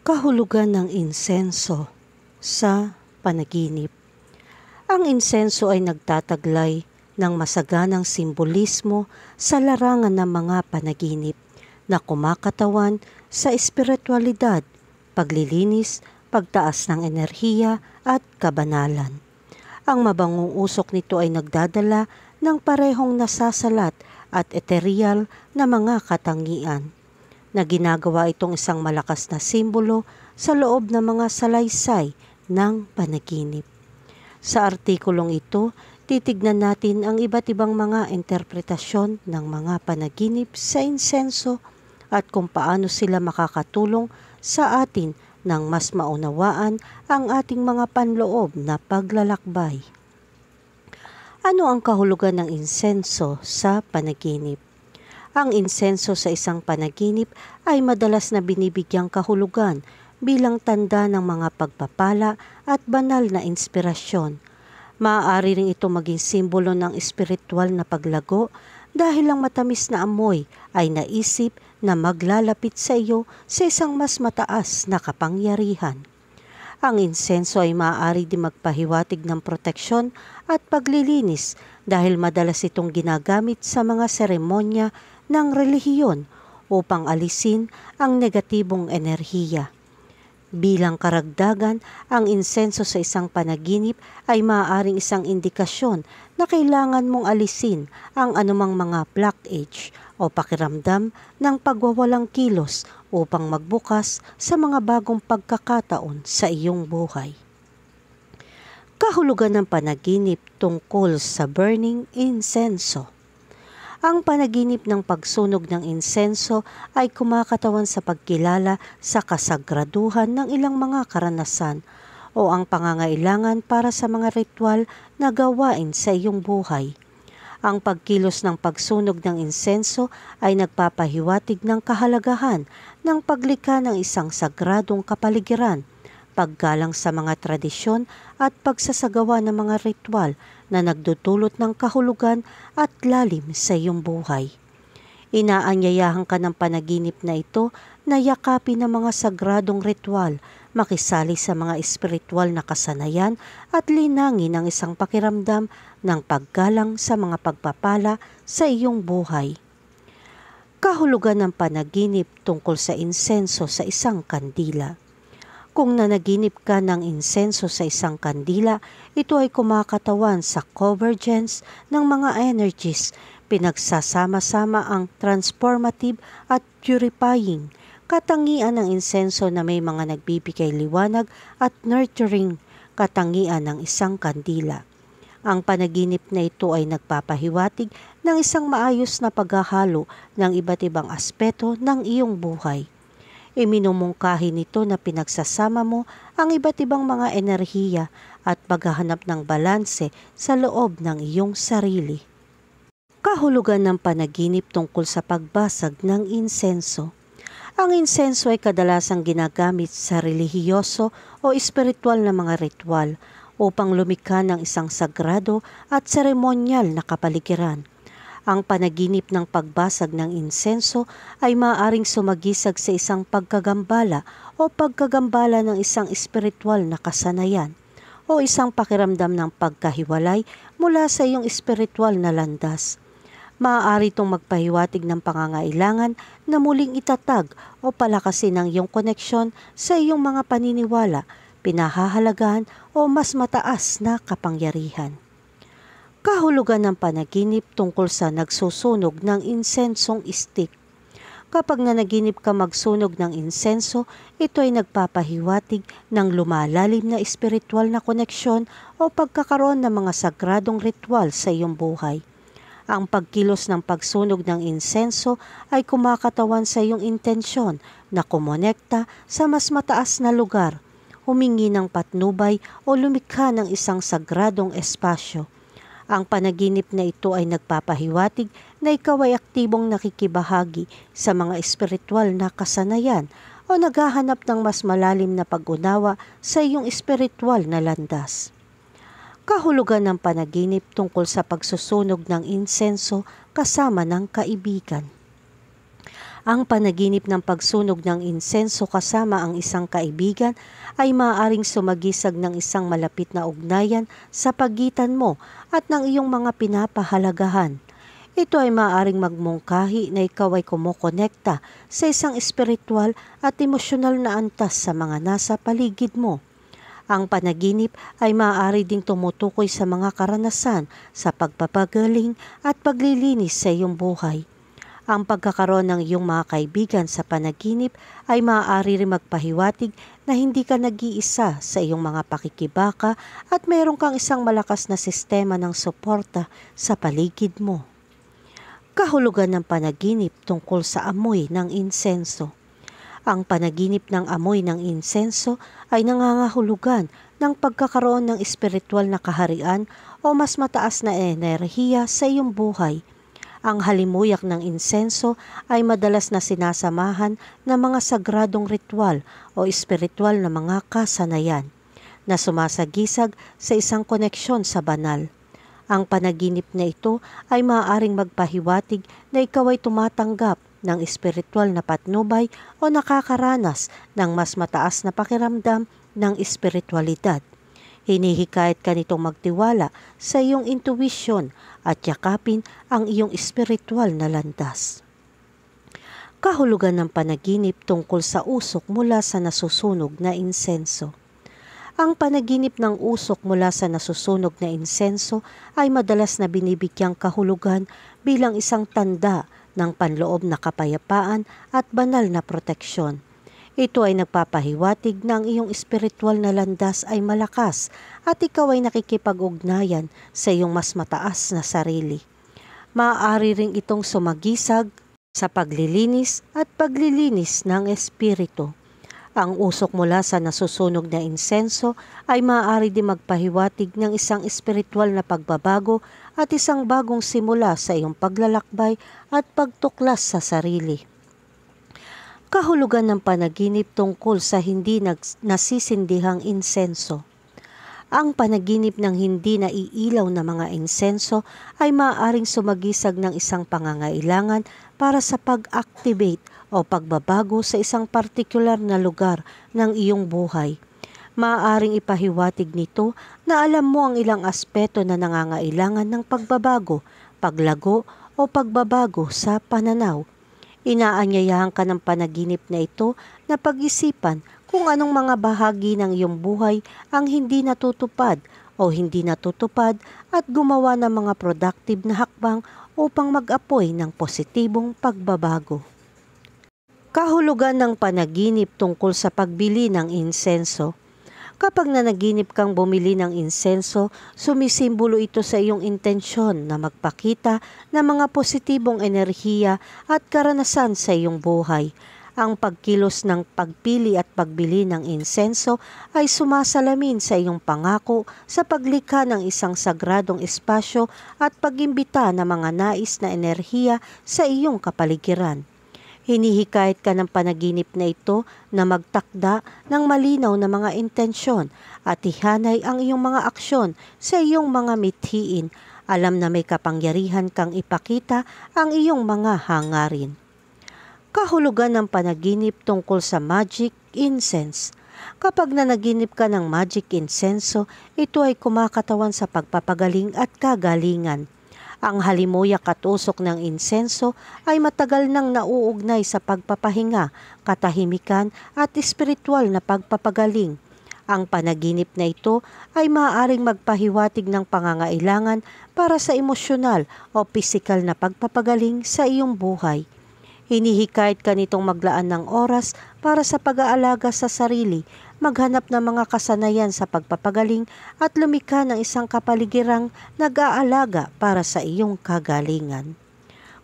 Kahulugan ng insenso sa panaginip. Ang insenso ay nagtataglay ng masaganang simbolismo sa larangan ng mga panaginip na kumakatawan sa espiritualidad, paglilinis, pagtaas ng enerhiya at kabanalan. Ang mabangong usok nito ay nagdadala ng parehong nasasalat at ethereal na mga katangian na ginagawa itong isang malakas na simbolo sa loob ng mga salaysay ng panaginip. Sa artikulong ito, titignan natin ang iba't ibang mga interpretasyon ng mga panaginip sa insenso at kung paano sila makakatulong sa atin nang mas maunawaan ang ating mga panloob na paglalakbay. Ano ang kahulugan ng insenso sa panaginip? Ang insenso sa isang panaginip ay madalas na binibigyang kahulugan bilang tanda ng mga pagpapala at banal na inspirasyon. Maaari rin ito maging simbolo ng espiritual na paglago dahil ang matamis na amoy ay naisip na maglalapit sa iyo sa isang mas mataas na kapangyarihan. Ang insenso ay maaari din magpahiwatig ng proteksyon at paglilinis dahil madalas itong ginagamit sa mga seremonya ng relihiyon upang alisin ang negatibong enerhiya. Bilang karagdagan, ang insenso sa isang panaginip ay maaaring isang indikasyon na kailangan mong alisin ang anumang mga blockage o pakiramdam ng pagwawalang kilos upang magbukas sa mga bagong pagkakataon sa iyong buhay. Kahulugan ng panaginip tungkol sa burning insenso ang panaginip ng pagsunog ng insenso ay kumakatawan sa pagkilala sa kasagraduhan ng ilang mga karanasan o ang pangangailangan para sa mga ritual na gawain sa iyong buhay. Ang pagkilos ng pagsunog ng insenso ay nagpapahiwatig ng kahalagahan ng paglikha ng isang sagradong kapaligiran, paggalang sa mga tradisyon at pagsasagawa ng mga ritual na nagdudulot ng kahulugan at lalim sa iyong buhay. Inaanyayahan ka ng panaginip na ito na yakapin ng mga sagradong ritual, makisali sa mga espiritual na kasanayan at linangin ang isang pakiramdam ng paggalang sa mga pagpapala sa iyong buhay. Kahulugan ng panaginip tungkol sa insenso sa isang kandila. Kung nanaginip ka ng insenso sa isang kandila, ito ay kumakatawan sa convergence ng mga energies. Pinagsasama-sama ang transformative at purifying, katangian ng insenso na may mga nagbibigay liwanag at nurturing, katangian ng isang kandila. Ang panaginip na ito ay nagpapahiwatig ng isang maayos na paghahalo ng iba't ibang aspeto ng iyong buhay. Iminumungkahi nito na pinagsasama mo ang iba't ibang mga enerhiya at paghahanap ng balanse sa loob ng iyong sarili. Kahulugan ng panaginip tungkol sa pagbasag ng insenso. Ang insenso ay kadalasang ginagamit sa relihiyoso o espiritual na mga ritual upang lumikha ng isang sagrado at seremonyal na kapaligiran ang panaginip ng pagbasag ng insenso ay maaaring sumagisag sa isang pagkagambala o pagkagambala ng isang espiritual na kasanayan o isang pakiramdam ng pagkahiwalay mula sa iyong espiritual na landas. Maaari itong magpahiwatig ng pangangailangan na muling itatag o palakasin ang iyong koneksyon sa iyong mga paniniwala, pinahahalagahan o mas mataas na kapangyarihan kahulugan ng panaginip tungkol sa nagsusunog ng insensong stick. Kapag nanaginip ka magsunog ng insenso, ito ay nagpapahiwatig ng lumalalim na espiritual na koneksyon o pagkakaroon ng mga sagradong ritual sa iyong buhay. Ang pagkilos ng pagsunog ng insenso ay kumakatawan sa iyong intensyon na kumonekta sa mas mataas na lugar, humingi ng patnubay o lumikha ng isang sagradong espasyo ang panaginip na ito ay nagpapahiwatig na ikaw ay aktibong nakikibahagi sa mga espiritual na kasanayan o naghahanap ng mas malalim na pag-unawa sa iyong espiritual na landas. Kahulugan ng panaginip tungkol sa pagsusunog ng insenso kasama ng kaibigan. Ang panaginip ng pagsunog ng insenso kasama ang isang kaibigan ay maaaring sumagisag ng isang malapit na ugnayan sa pagitan mo at ng iyong mga pinapahalagahan. Ito ay maaaring magmungkahi na ikaw ay kumukonekta sa isang espiritual at emosyonal na antas sa mga nasa paligid mo. Ang panaginip ay maaari ding tumutukoy sa mga karanasan sa pagpapagaling at paglilinis sa iyong buhay. Ang pagkakaroon ng iyong mga kaibigan sa panaginip ay maaari rin magpahiwatig na hindi ka nag-iisa sa iyong mga pakikibaka at mayroon kang isang malakas na sistema ng suporta sa paligid mo. Kahulugan ng panaginip tungkol sa amoy ng insenso. Ang panaginip ng amoy ng insenso ay nangangahulugan ng pagkakaroon ng espiritual na kaharian o mas mataas na enerhiya sa iyong buhay – ang halimuyak ng insenso ay madalas na sinasamahan ng mga sagradong ritual o espiritual na mga kasanayan na sumasagisag sa isang koneksyon sa banal. Ang panaginip na ito ay maaaring magpahiwatig na ikaw ay tumatanggap ng espiritual na patnubay o nakakaranas ng mas mataas na pakiramdam ng espiritualidad. Hinihikayat ka nitong magtiwala sa iyong intuition at yakapin ang iyong espiritual na landas. Kahulugan ng panaginip tungkol sa usok mula sa nasusunog na insenso. Ang panaginip ng usok mula sa nasusunog na insenso ay madalas na binibigyang kahulugan bilang isang tanda ng panloob na kapayapaan at banal na proteksyon. Ito ay nagpapahiwatig na ang iyong espiritual na landas ay malakas at ikaw ay nakikipag-ugnayan sa iyong mas mataas na sarili. Maaari ring itong sumagisag sa paglilinis at paglilinis ng espiritu. Ang usok mula sa nasusunog na insenso ay maaari din magpahiwatig ng isang espiritual na pagbabago at isang bagong simula sa iyong paglalakbay at pagtuklas sa sarili kahulugan ng panaginip tungkol sa hindi nasisindihang insenso. Ang panaginip ng hindi naiilaw na mga insenso ay maaaring sumagisag ng isang pangangailangan para sa pag-activate o pagbabago sa isang partikular na lugar ng iyong buhay. Maaaring ipahiwatig nito na alam mo ang ilang aspeto na nangangailangan ng pagbabago, paglago o pagbabago sa pananaw Inaanyayahan ka ng panaginip na ito na pag-isipan kung anong mga bahagi ng iyong buhay ang hindi natutupad o hindi natutupad at gumawa ng mga productive na hakbang upang mag-apoy ng positibong pagbabago. Kahulugan ng panaginip tungkol sa pagbili ng insenso Kapag nanaginip kang bumili ng insenso, sumisimbolo ito sa iyong intensyon na magpakita ng mga positibong enerhiya at karanasan sa iyong buhay. Ang pagkilos ng pagpili at pagbili ng insenso ay sumasalamin sa iyong pangako sa paglikha ng isang sagradong espasyo at pagimbita ng mga nais na enerhiya sa iyong kapaligiran. Hinihikayat ka ng panaginip na ito na magtakda ng malinaw na mga intensyon at ihanay ang iyong mga aksyon sa iyong mga mithiin. Alam na may kapangyarihan kang ipakita ang iyong mga hangarin. Kahulugan ng panaginip tungkol sa magic incense. Kapag nanaginip ka ng magic insenso, ito ay kumakatawan sa pagpapagaling at kagalingan. Ang halimuyak at usok ng insenso ay matagal nang nauugnay sa pagpapahinga, katahimikan at espiritual na pagpapagaling. Ang panaginip na ito ay maaaring magpahiwatig ng pangangailangan para sa emosyonal o pisikal na pagpapagaling sa iyong buhay. Hinihikayat ka nitong maglaan ng oras para sa pag-aalaga sa sarili maghanap ng mga kasanayan sa pagpapagaling at lumikha ng isang kapaligirang nag-aalaga para sa iyong kagalingan.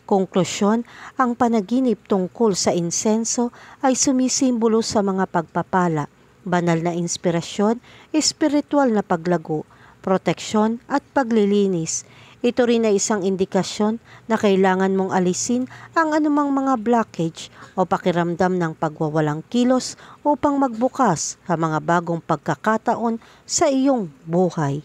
Konklusyon, ang panaginip tungkol sa insenso ay sumisimbolo sa mga pagpapala, banal na inspirasyon, espiritual na paglago, proteksyon at paglilinis, ito rin ay isang indikasyon na kailangan mong alisin ang anumang mga blockage o pakiramdam ng pagwawalang kilos upang magbukas sa mga bagong pagkakataon sa iyong buhay.